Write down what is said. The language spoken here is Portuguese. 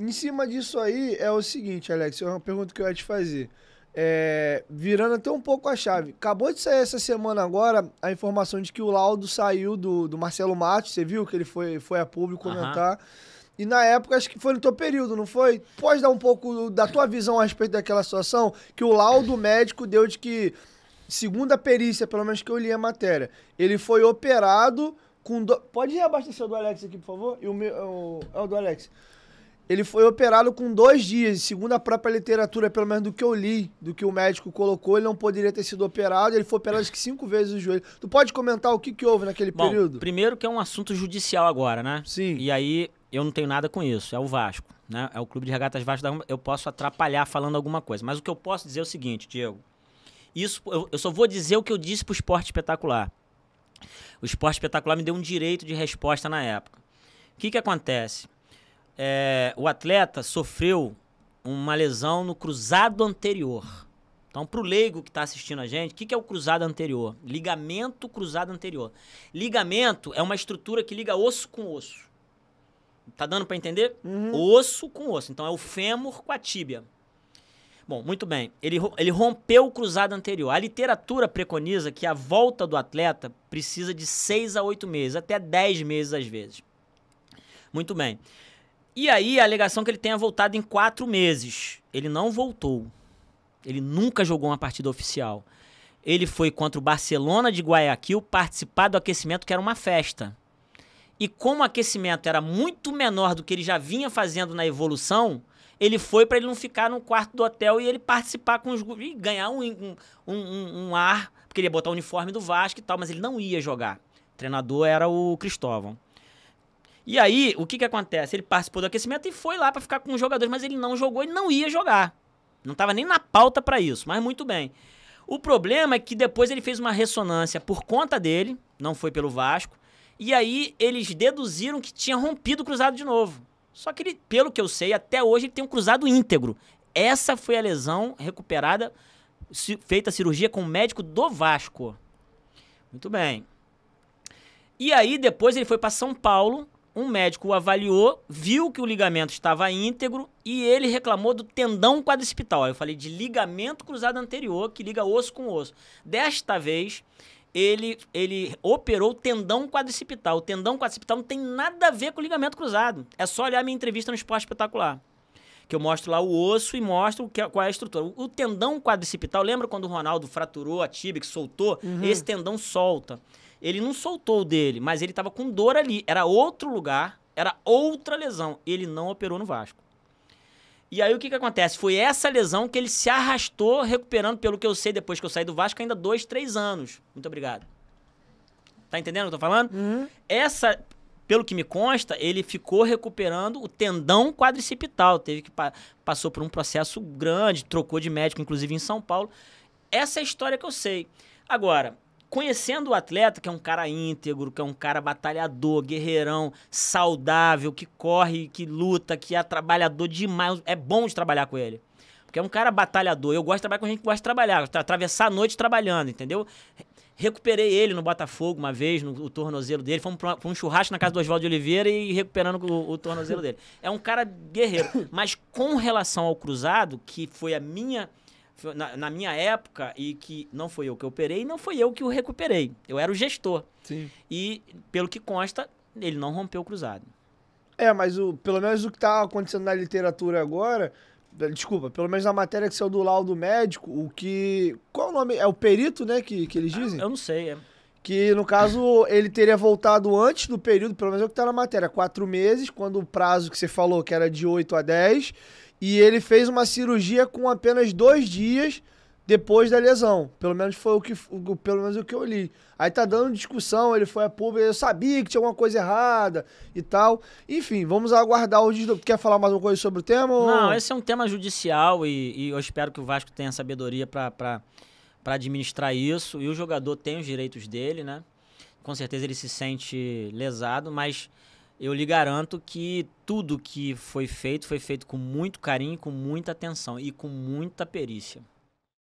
em cima disso aí é o seguinte, Alex, é uma pergunta que eu ia te fazer. É, virando até um pouco a chave. Acabou de sair essa semana agora a informação de que o laudo saiu do, do Marcelo Matos, você viu que ele foi, foi a público uhum. comentar. E na época, acho que foi no teu período, não foi? Pode dar um pouco da tua visão a respeito daquela situação? Que o laudo médico deu de que, segundo a perícia, pelo menos que eu li a matéria, ele foi operado com. Do... Pode reabastecer o do Alex aqui, por favor? E o meu. É o do Alex. Ele foi operado com dois dias. Segundo a própria literatura, pelo menos do que eu li, do que o médico colocou, ele não poderia ter sido operado. Ele foi operado acho que cinco vezes o joelho. Tu pode comentar o que, que houve naquele Bom, período? Primeiro que é um assunto judicial agora, né? Sim. E aí eu não tenho nada com isso. É o Vasco, né? É o Clube de Regatas Vasco. Da... Eu posso atrapalhar falando alguma coisa. Mas o que eu posso dizer é o seguinte, Diego. Isso, eu, eu só vou dizer o que eu disse pro Esporte Espetacular. O Esporte Espetacular me deu um direito de resposta na época. O que, que acontece? é, o atleta sofreu uma lesão no cruzado anterior. Então, para o leigo que está assistindo a gente, o que, que, é o cruzado anterior? Ligamento cruzado anterior. Ligamento é uma estrutura que liga osso com osso. Tá dando para entender? Uhum. Osso com osso. Então, é o fêmur com a tíbia. Bom, muito bem. Ele, ele rompeu o cruzado anterior. A literatura preconiza que a volta do atleta precisa de 6 a 8 meses, até 10 meses às vezes. Muito bem. E aí a alegação é que ele tenha voltado em quatro meses. Ele não voltou. Ele nunca jogou uma partida oficial. Ele foi contra o Barcelona de Guayaquil participar do aquecimento, que era uma festa. E como o aquecimento era muito menor do que ele já vinha fazendo na evolução, ele foi para ele não ficar no quarto do hotel e ele participar com os. e ganhar um, um, um, um ar, porque ele ia botar o uniforme do Vasco e tal, mas ele não ia jogar. O treinador era o Cristóvão. E aí, o que que acontece? Ele participou do aquecimento e foi lá para ficar com os jogadores, mas ele não jogou e não ia jogar. Não estava nem na pauta para isso, mas muito bem. O problema é que depois ele fez uma ressonância por conta dele, não foi pelo Vasco, e aí eles deduziram que tinha rompido o cruzado de novo. Só que ele, pelo que eu sei, até hoje ele tem um cruzado íntegro. Essa foi a lesão recuperada, feita a cirurgia com o médico do Vasco. Muito bem. E aí depois ele foi para São Paulo um médico o avaliou, viu que o ligamento estava íntegro e ele reclamou do tendão quadricipital. Eu falei de ligamento cruzado anterior, que liga osso com osso. Desta vez, ele, ele operou o tendão quadricipital. O tendão quadricipital não tem nada a ver com o ligamento cruzado. É só olhar minha entrevista no Esporte Espetacular. Que eu mostro lá o osso e mostro é, qual é a estrutura. O tendão quadricipital, lembra quando o Ronaldo fraturou a tibia, que soltou? Uhum. Esse tendão solta. Ele não soltou o dele, mas ele estava com dor ali. Era outro lugar, era outra lesão. Ele não operou no Vasco. E aí o que, que acontece? Foi essa lesão que ele se arrastou, recuperando, pelo que eu sei, depois que eu saí do Vasco, ainda dois, três anos. Muito obrigado. Tá entendendo o que eu tô falando? Uhum. Essa, pelo que me consta, ele ficou recuperando o tendão quadricipital. Teve que passou por um processo grande, trocou de médico, inclusive em São Paulo. Essa é a história que eu sei. Agora, conhecendo o atleta, que é um cara íntegro, que é um cara batalhador, guerreirão, saudável, que corre, que luta, que é trabalhador demais, é bom de trabalhar com ele. Porque é um cara batalhador. Eu gosto de trabalhar com gente que gosta de trabalhar, atravessar a noite trabalhando, entendeu? Recuperei ele no Botafogo uma vez, no, tornozelo dele. Fomos pra, um churrasco na casa do Oswaldo de Oliveira e recuperando o, o tornozelo dele. É um cara guerreiro. Mas com relação ao cruzado, que foi a minha na, na, minha época e que não foi eu que operei, não foi eu que o recuperei. Eu era o gestor. Sim. E, pelo que consta, ele não rompeu o cruzado. É, mas o, pelo menos o que está acontecendo na literatura agora, desculpa, pelo menos na matéria que saiu do laudo médico, o que. Qual o nome? É o perito, né? Que, que eles ah, dizem? eu não sei. É... Que, no caso, ele teria voltado antes do período, pelo menos é o que tá na matéria, quatro meses, quando o prazo que você falou, que era de 8 a 10, e ele fez uma cirurgia com apenas dois dias depois da lesão. Pelo menos foi o que, o, pelo menos o que eu li. Aí tá dando discussão, ele foi a público, eu sabia que tinha alguma coisa errada e tal. Enfim, vamos aguardar o desdobramento. Quer falar mais alguma coisa sobre o tema? Não, ou... esse é um tema judicial e, e, eu espero que o Vasco tenha sabedoria para para administrar isso e o jogador tem os direitos dele, né? Com certeza ele se sente lesado, mas eu lhe garanto que tudo que foi feito foi feito com muito carinho, com muita atenção e com muita perícia.